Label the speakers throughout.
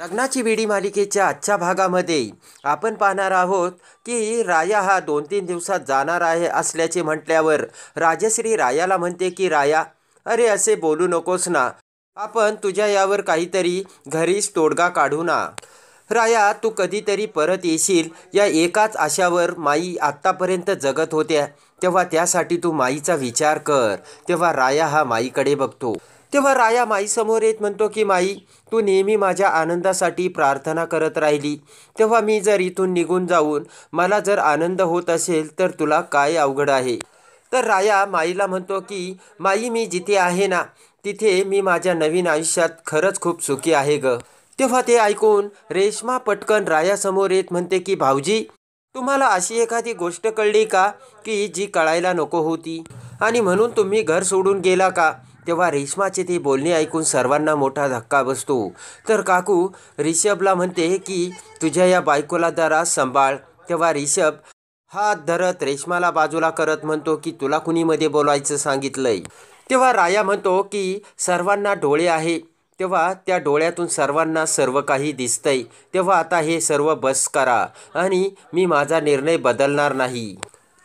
Speaker 1: लग्नाची वेडी मालिकेच्या आजच्या भागामध्ये आपण पाहणार आहोत की राया हा दोन तीन दिवसात जाणार आहे असल्याचे म्हटल्यावर राजश्री रायाला म्हणते की राया अरे असे बोलू नकोस ना आपण तुझ्या यावर काहीतरी घरीच तोडगा काढू ना राया तू कधीतरी परत येशील या एकाच आशावर माई आत्तापर्यंत जगत होत्या तेव्हा त्यासाठी तू माईचा विचार कर तेव्हा राया हा माईकडे बघतो तेव्हा राया माईसमोर येत म्हणतो की माई तू नेहमी माझ्या आनंदासाठी प्रार्थना करत राहिली तेव्हा मी जर इथून निघून जाऊन मला जर आनंद होत असेल तर तुला काय अवघड आहे तर राया माईला म्हणतो की माई मी जिथे आहे ना तिथे मी माझ्या नवीन आयुष्यात खरंच खूप सुखी आहे ग तेव्हा ते ऐकून रेश्मा पटकन रायासमोर येत म्हणते की भाऊजी तुम्हाला अशी एखादी गोष्ट कळली का की जी कळायला नको होती आणि म्हणून तुम्ही घर सोडून गेला का तेव्हा रेश्माचे ते बोलणे ऐकून सर्वांना मोठा धक्का बसतो तर काकू रिषभला म्हणते की तुझ्या या बायकोला दरा सांभाळ तेव्हा रिषभ हात धरत रेश्माला बाजूला करत म्हणतो की तुला कुणीमध्ये बोलायचं सांगितलंय तेव्हा राया म्हणतो की सर्वांना डोळे आहे तेव्हा त्या डोळ्यातून सर्वांना सर्व काही दिसतंय तेव्हा आता हे सर्व बस करा आणि मी माझा निर्णय बदलणार नाही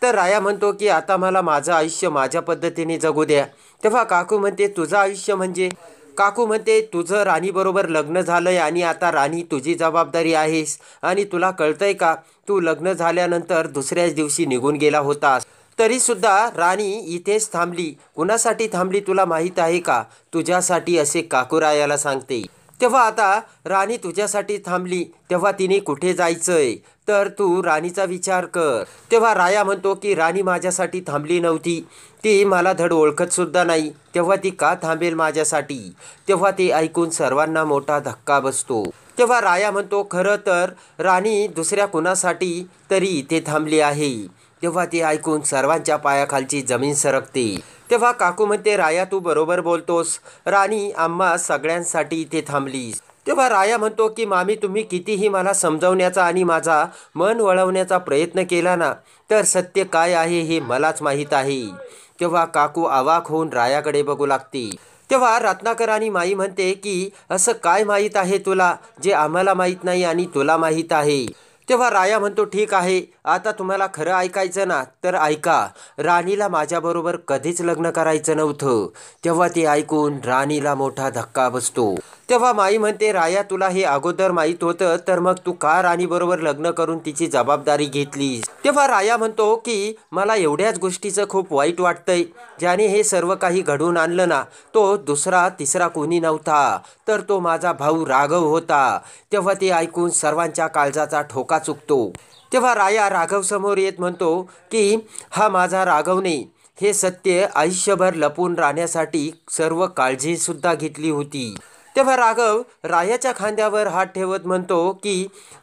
Speaker 1: तर राया म्हणतो की आता मला माझं आयुष्य माझ्या पद्धतीने जगू द्या तेव्हा काकू म्हणते तुझं आयुष्य म्हणजे काकू म्हणते तुझं राणीबरोबर लग्न झालंय आणि आता राणी तुझी जबाबदारी आहेस आणि तुला कळतंय का तू लग्न झाल्यानंतर दुसऱ्याच दिवशी निघून गेला होतास तरीसुद्धा राणी इथेच थांबली कुणासाठी थांबली तुला माहीत आहे का तुझ्यासाठी असे काकू रायाला सांगते तेव्हा आता राणी तुझ्यासाठी थांबली तेव्हा तिने कुठे जायचंय तर तू राणीचा विचार कर तेव्हा राया म्हणतो की राणी माझ्यासाठी थांबली नव्हती ती मला धड ओळखतसुद्धा नाही तेव्हा ती का थांबेल माझ्यासाठी तेव्हा ते ऐकून सर्वांना मोठा धक्का बसतो तेव्हा राया म्हणतो खरं तर राणी दुसऱ्या कुणासाठी तरी इथे थांबली आहे तेव्हा ती ऐकून सर्वांच्या पायाखालची जमीन सरकते तेव्हा काकू म्हणते राया तू बरोबर बोलतोस राणी आम्हा सगळ्यांसाठी इथे थांबलीस तेव्हा राया म्हणतो की मामी तुम्ही कितीही मला समजवण्याचा आणि माझा मन वळवण्याचा प्रयत्न केला ना तर सत्य काय आहे हे मलाच माहीत आहे तेव्हा काकू आवाक होऊन रायाकडे बघू लागते तेव्हा रत्नाकर आणि माई म्हणते की असं काय माहीत आहे तुला जे आम्हाला माहीत नाही आणि तुला माहीत आहे तेव्हा राया म्हणतो ठीक आहे आता तुम्हाला खरं ऐकायचं ना तर ऐका राणीला माझ्याबरोबर कधीच लग्न करायचं नव्हतं तेव्हा ते ऐकून राणीला मोठा धक्का बसतो तेव्हा माई म्हणते राया तुला हे अगोदर माहीत होतं तर मग तू का राणीबरोबर लग्न करून तिची जबाबदारी घेतलीस तेव्हा राया म्हणतो की मला एवढ्याच गोष्टीचं खूप वाईट वाटतंय ज्याने हे सर्व काही घडून आणलं ना तो दुसरा तिसरा कोणी नव्हता तर तो माझा भाऊ राघव होता तेव्हा ते ऐकून सर्वांच्या काळजाचा ठोका चुकतो तेव्हा राया राघव समोर येत म्हणतो की हा माझा राघव नाही हे सत्य आयुष्यभर लपून राहण्यासाठी सर्व काळजीसुद्धा घेतली होती तेव्हा राघव रायाच्या खांद्यावर हात ठेवत म्हणतो की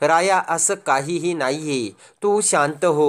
Speaker 1: राया असं काहीही नाही तू शांत हो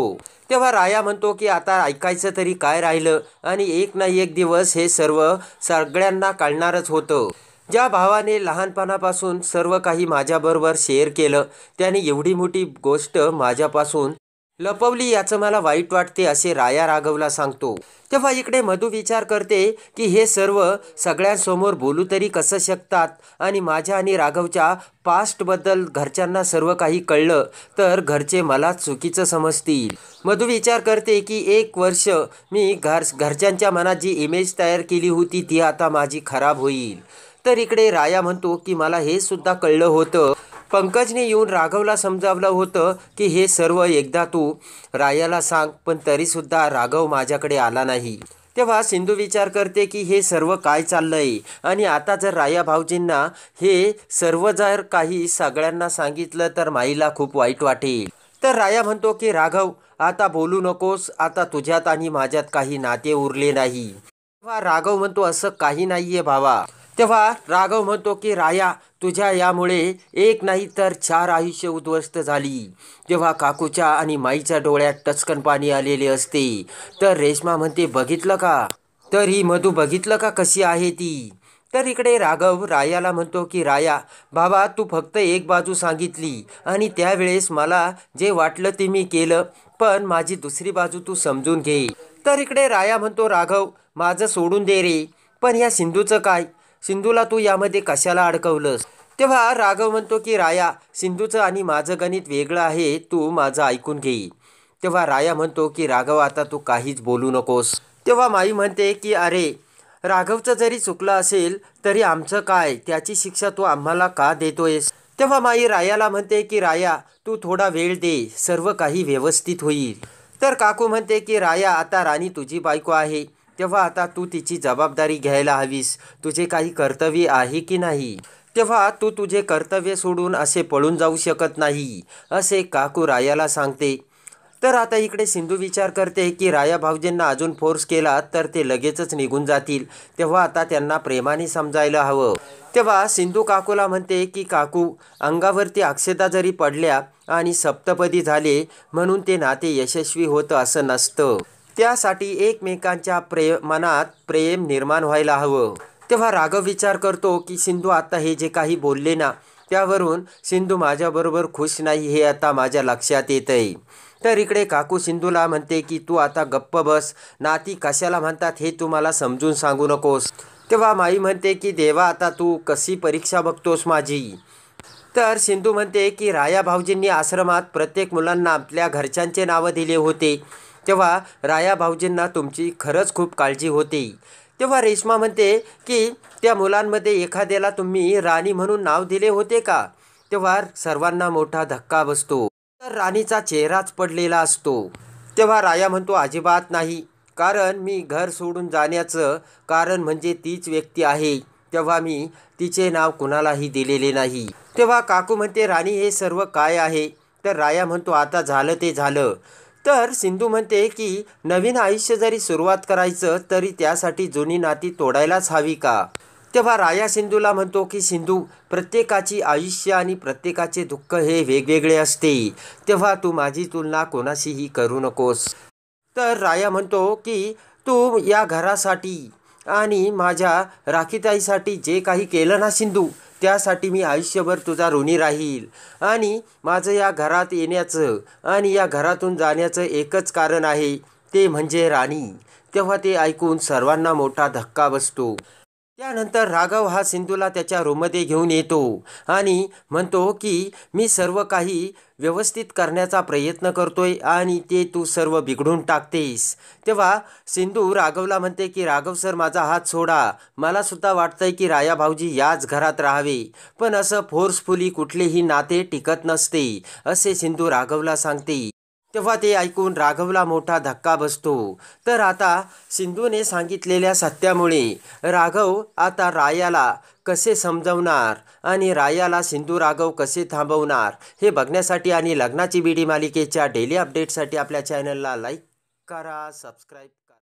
Speaker 1: तेव्हा राया म्हणतो की आता ऐकायचं तरी काय राहिलं आणि एक ना एक दिवस हे सर्व सगळ्यांना कळणारच होतं ज्या भावाने लहानपणापासून सर्व काही माझ्याबरोबर शेअर केलं त्याने एवढी मोठी गोष्ट माझ्यापासून लपवली याचं मला वाईट वाटते असे राया राघवला सांगतो तेव्हा इकडे मधु विचार करते की हे सर्व सगळ्यांसमोर बोलू तरी कसं शकतात आणि माझ्या आणि राघवच्या पास्टबद्दल घरच्यांना सर्व काही कळलं तर घरचे मला चुकीचं समजतील मधु विचार करते की एक वर्ष मी घर घरच्यांच्या मनात जी इमेज तयार केली होती ती आता माझी खराब होईल तर इकडे राया म्हणतो की मला हे सुद्धा कळलं होतं पंकजने येऊन राघवला समजावलं होतं की हे सर्व एकदा तू रायाला सांग पण तरीसुद्धा राघव माझ्याकडे आला नाही तेव्हा सिंधू विचार करते की हे सर्व काय चाललंय आणि आता जर राया भाऊजींना हे सर्व जर काही सगळ्यांना सांगितलं तर माईला खूप वाईट वाटेल तर राया म्हणतो की राघव आता बोलू नकोस आता तुझ्यात आणि माझ्यात काही नाते उरले नाही राघव म्हणतो असं काही नाहीये भावा तेव्हा राघव म्हणतो की राया तुझ्या यामुळे एक नाही तर चार आयुष्य उद्ध्वस्त झाली जेव्हा काकूच्या आणि माईच्या डोळ्यात टचकन पाणी आलेले असते तर रेश्मा म्हणते बघितलं का तर ही मधू बघितलं का कशी आहे ती तर इकडे राघव रायाला म्हणतो की राया बाबा तू फक्त एक बाजू सांगितली आणि त्यावेळेस मला जे वाटलं ते मी केलं पण माझी दुसरी बाजू तू समजून घे तर इकडे राया म्हणतो राघव माझं सोडून दे रे पण या सिंधूचं काय सिंधूला तू यामध्ये कशाला अडकवलंस तेव्हा राघव म्हणतो की राया सिंधूचं आणि माझं गणित वेगळं आहे तू माझं ऐकून घेई तेव्हा राया म्हणतो की राघव आता तू काहीच बोलू नकोस तेव्हा माई म्हणते की अरे राघवचं जरी चुकलं असेल तरी आमचं काय त्याची शिक्षा तू आम्हाला का देतोयस तेव्हा माई रायाला म्हणते की राया तू थोडा वेळ दे सर्व काही व्यवस्थित होईल तर काकू म्हणते की राया आता राणी तुझी बायको आहे तेव्हा आता तू तिची जबाबदारी घ्यायला हवीस तुझे काही कर्तव्य आहे की नाही तेव्हा तू तुझे कर्तव्य सोडून असे पळून जाऊ शकत नाही असे काकू रायाला सांगते तर आता इकडे सिंधू विचार करते की राया भाऊजींना अजून फोर्स केला तर ते लगेचच निघून जातील तेव्हा आता त्यांना प्रेमाने समजायला हवं तेव्हा सिंधू काकूला म्हणते की काकू अंगावरती अक्षता जरी पडल्या आणि सप्तपदी झाले म्हणून ते नाते यशस्वी होतं असं नसतं त्यासाठी एकमेकांच्या प्रे मनात प्रेम निर्माण व्हायला हवं तेव्हा राघव विचार करतो की सिंधू आता हे जे काही बोलले ना त्यावरून सिंधू माझ्याबरोबर खुश नाही हे आता माझ्या लक्षात येत आहे तर इकडे काकू सिंधूला म्हणते की तू आता गप्प बस नाती कशाला म्हणतात हे तुम्हाला समजून सांगू नकोस तेव्हा माई म्हणते की देवा आता तू कशी परीक्षा बघतोस माझी तर सिंधू म्हणते की राया भाऊजींनी आश्रमात प्रत्येक मुलांना आपल्या घरच्यांचे नावं दिले होते तेव्हा राया भाऊजींना तुमची खरंच खूप काळजी होती तेव्हा रेश्मा म्हणते की त्या मुलांमध्ये एखाद्याला तुम्ही राणी म्हणून नाव दिले होते का तेव्हा सर्वांना मोठा धक्का बसतो तर राणीचा चेहराच पडलेला असतो तेव्हा राया म्हणतो अजिबात नाही कारण मी घर सोडून जाण्याचं कारण म्हणजे तीच व्यक्ती आहे तेव्हा मी तिचे नाव कुणालाही दिलेले नाही तेव्हा काकू म्हणते राणी हे सर्व काय आहे तर राया म्हणतो आता झालं ते झालं तर सिंधू म्हणते की नवीन आयुष्य जरी सुरुवात करायचं तरी त्यासाठी जुनी नाती तोडायलाच हवी का तेव्हा राया सिंधूला म्हणतो की सिंधू प्रत्येकाची आयुष्य आणि प्रत्येकाचे दुःख हे वेगवेगळे असते तेव्हा तू माझी तुलना कोणाशीही करू नकोस तर राया म्हणतो की तू या घरासाठी आणि माझ्या राखीताईसाठी जे काही केलं ना सिंधू त्यासाठी मी आयुष्यभर तुझा ऋणी राहील आणि माझं या घरात येण्याचं आणि या घरातून जाण्याचं एकच कारण आहे ते म्हणजे राणी तेव्हा ते ऐकून सर्वांना मोठा धक्का बसतो त्यानंतर राघव हा सिंधूला त्याच्या रूममध्ये घेऊन येतो आणि म्हणतो की मी सर्व काही व्यवस्थित करण्याचा प्रयत्न करतोय आणि ते तू सर्व बिघडून टाकतेस तेव्हा सिंधू राघवला म्हणते की राघव सर माझा हात सोडा मला सुद्धा वाटतंय की राया भाऊजी याच घरात राहावे पण असं फोर्सफुली कुठलेही नाते टिकत नसते असे सिंधू राघवला सांगते तेव्हा ते ऐकून राघवला मोठा धक्का बसतो तर आता सिंधूने सांगितलेल्या सत्यामुळे राघव आता रायाला कसे समजवणार आणि रायाला सिंधू राघव कसे थांबवणार हे बघण्यासाठी आणि लग्नाची बीडी मालिकेच्या डेली अपडेटसाठी आपल्या चॅनलला लाईक करा सबस्क्राईब